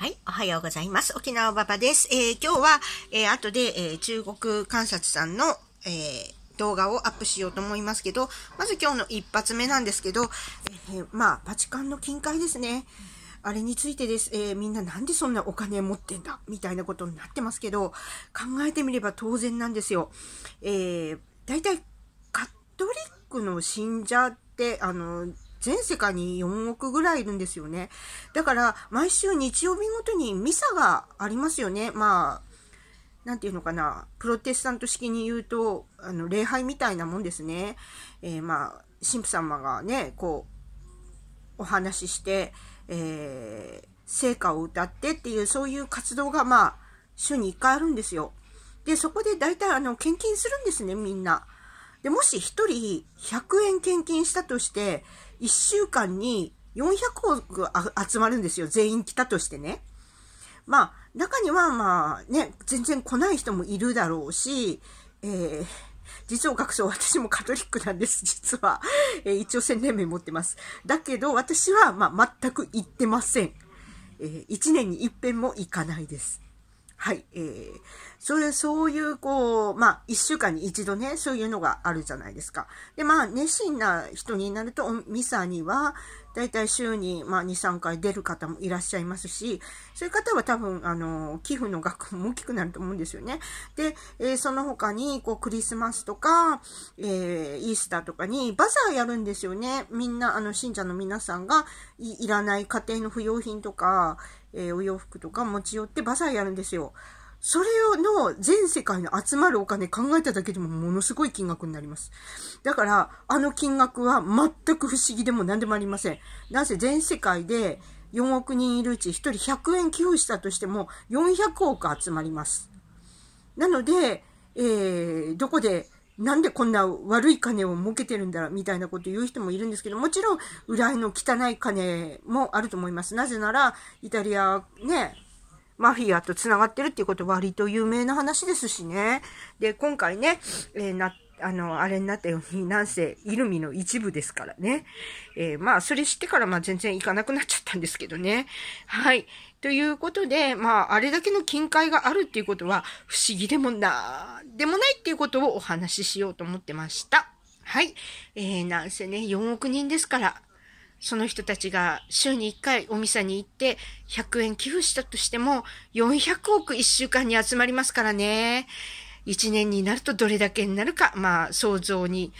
はい、おはようございます。沖縄ばばです。えー、今日は、えー、後で、えー、中国観察さんの、えー、動画をアップしようと思いますけど、まず今日の一発目なんですけど、えー、まあ、バチカンの近海ですね。あれについてです。えー、みんななんでそんなお金持ってんだみたいなことになってますけど、考えてみれば当然なんですよ。えー、大体、カトリックの信者って、あの、全世界に4億ぐらいいるんですよね。だから、毎週日曜日ごとにミサがありますよね。まあ、なんていうのかな、プロテスタント式に言うと、あの、礼拝みたいなもんですね。えー、まあ、神父様がね、こう、お話しして、えー、聖歌を歌ってっていう、そういう活動が、まあ、週に1回あるんですよ。で、そこで大体、あの、献金するんですね、みんな。で、もし1人100円献金したとして、1週間に400億集まるんですよ。全員来たとしてね。まあ、中にはまあね、全然来ない人もいるだろうし、えー、実を隠そう、私もカトリックなんです、実は。えー、一応宣伝名持ってます。だけど、私は、まあ、全く行ってません。えー、1年に一遍も行かないです。はい。えー、それ、そういう、こう、まあ、一週間に一度ね、そういうのがあるじゃないですか。で、まあ、熱心な人になると、ミサには、大体週に、まあ、2、3回出る方もいらっしゃいますし、そういう方は多分、あの、寄付の額も大きくなると思うんですよね。で、えー、その他に、こう、クリスマスとか、えー、イースターとかにバザーやるんですよね。みんな、あの、信者の皆さんがいらない家庭の不要品とか、えー、お洋服とか持ち寄ってバザーやるんですよ。それをの全世界の集まるお金考えただけでもものすごい金額になります。だから、あの金額は全く不思議でも何でもありません。なぜ全世界で4億人いるうち1人100円寄付したとしても400億集まります。なので、えー、どこでなんでこんな悪い金を儲けてるんだみたいなこと言う人もいるんですけど、もちろん、裏の汚い金もあると思います。なぜなら、イタリア、ね、マフィアと繋がってるっていうことは割と有名な話ですしね。で、今回ね、えー、な、あの、あれになったように、なんせ、イルミの一部ですからね。えー、まあ、それ知ってから、まあ、全然行かなくなっちゃったんですけどね。はい。ということで、まあ、あれだけの金塊があるっていうことは、不思議でもな、でもないっていうことをお話ししようと思ってました。はい。えー、なんせね、4億人ですから、その人たちが週に1回お店に行って100円寄付したとしても400億1週間に集まりますからね。1年になるとどれだけになるか、まあ想像に、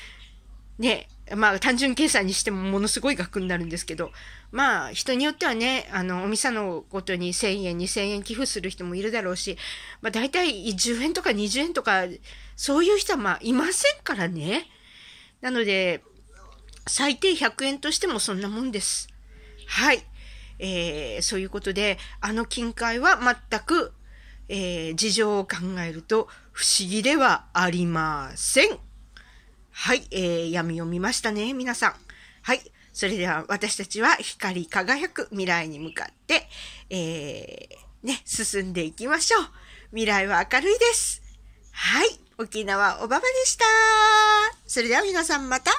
ね、まあ単純計算にしてもものすごい額になるんですけど、まあ人によってはね、あのお店のことに1000円、2000円寄付する人もいるだろうし、まあ大体10円とか20円とか、そういう人はまあいませんからね。なので、最低100円としてもそんなもんです。はい。えー、そういうことで、あの金塊は全く、えー、事情を考えると不思議ではありません。はい、えー、闇を見ましたね、皆さん。はい。それでは私たちは光り輝く未来に向かって、えー、ね、進んでいきましょう。未来は明るいです。はい。沖縄おばばでした。それでは皆さんまた。